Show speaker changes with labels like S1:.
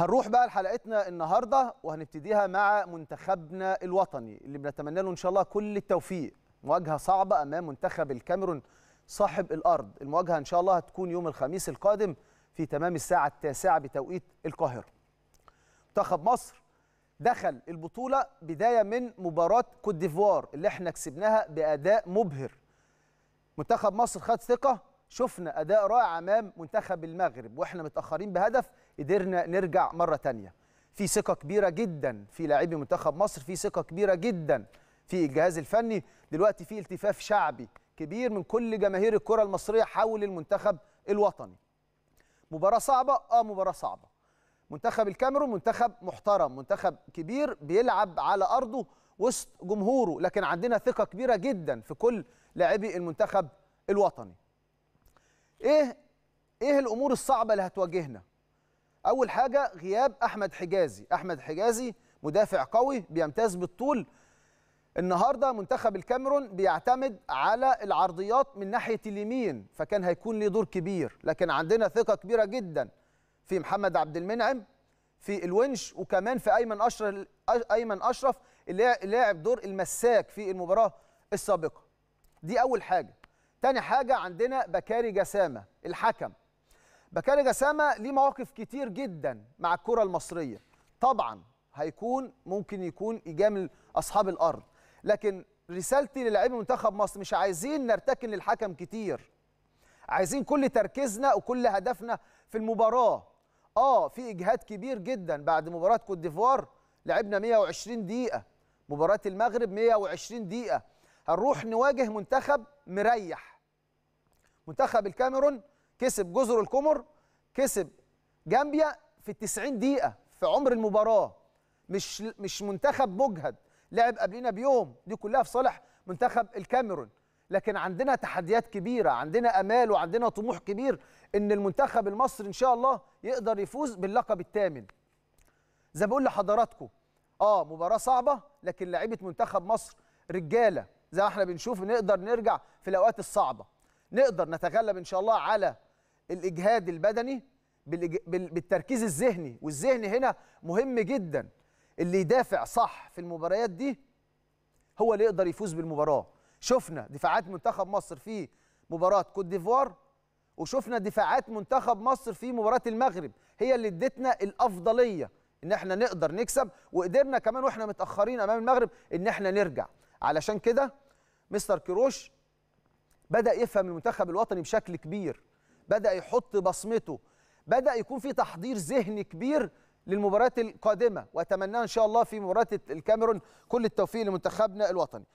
S1: هنروح بقى لحلقتنا النهارده وهنبتديها مع منتخبنا الوطني اللي بنتمنى له ان شاء الله كل التوفيق مواجهه صعبه امام منتخب الكاميرون صاحب الارض المواجهه ان شاء الله هتكون يوم الخميس القادم في تمام الساعه التاسعه بتوقيت القاهره منتخب مصر دخل البطوله بدايه من مباراه كوت ديفوار اللي احنا كسبناها باداء مبهر منتخب مصر خد ثقه شفنا اداء رائع امام منتخب المغرب واحنا متاخرين بهدف قدرنا نرجع مره ثانيه في ثقه كبيره جدا في لاعبي منتخب مصر في ثقه كبيره جدا في الجهاز الفني دلوقتي في التفاف شعبي كبير من كل جماهير الكره المصريه حول المنتخب الوطني مباراه صعبه اه مباراه صعبه منتخب الكاميرون منتخب محترم منتخب كبير بيلعب على ارضه وسط جمهوره لكن عندنا ثقه كبيره جدا في كل لاعبي المنتخب الوطني ايه ايه الامور الصعبه اللي هتواجهنا اول حاجه غياب احمد حجازي احمد حجازي مدافع قوي بيمتاز بالطول النهارده منتخب الكاميرون بيعتمد على العرضيات من ناحيه اليمين فكان هيكون ليه دور كبير لكن عندنا ثقه كبيره جدا في محمد عبد المنعم في الونش وكمان في ايمن اشرف ايمن اشرف اللي لاعب دور المساك في المباراه السابقه دي اول حاجه تاني حاجه عندنا بكاري جسامه الحكم بكاري جسامه ليه مواقف كتير جدا مع الكره المصريه طبعا هيكون ممكن يكون يجامل اصحاب الارض لكن رسالتي للعيبة منتخب مصر مش عايزين نرتكن للحكم كتير عايزين كل تركيزنا وكل هدفنا في المباراه اه في اجهاد كبير جدا بعد مباراه كوت ديفوار لعبنا 120 دقيقه مباراه المغرب 120 دقيقه هنروح نواجه منتخب مريح منتخب الكاميرون كسب جزر القمر كسب جامبيا في 90 دقيقه في عمر المباراه مش مش منتخب مجهد لعب قبلنا بيوم دي كلها في صالح منتخب الكاميرون لكن عندنا تحديات كبيره عندنا امال وعندنا طموح كبير ان المنتخب المصري ان شاء الله يقدر يفوز باللقب الثامن زي بقول لحضراتكم اه مباراه صعبه لكن لعيبه منتخب مصر رجاله زي ما احنا بنشوف نقدر نرجع في الاوقات الصعبه نقدر نتغلب ان شاء الله على الاجهاد البدني بالتركيز الذهني والذهن هنا مهم جدا اللي يدافع صح في المباريات دي هو اللي يقدر يفوز بالمباراه شفنا دفاعات منتخب مصر في مباراه كوت ديفوار وشفنا دفاعات منتخب مصر في مباراه المغرب هي اللي ادتنا الافضليه ان احنا نقدر نكسب وقدرنا كمان واحنا متاخرين امام المغرب ان احنا نرجع علشان كده مستر كيروش بدا يفهم المنتخب الوطني بشكل كبير بدا يحط بصمته بدا يكون في تحضير ذهني كبير للمباريات القادمه واتمنى ان شاء الله في مباراه الكاميرون كل التوفيق لمنتخبنا الوطني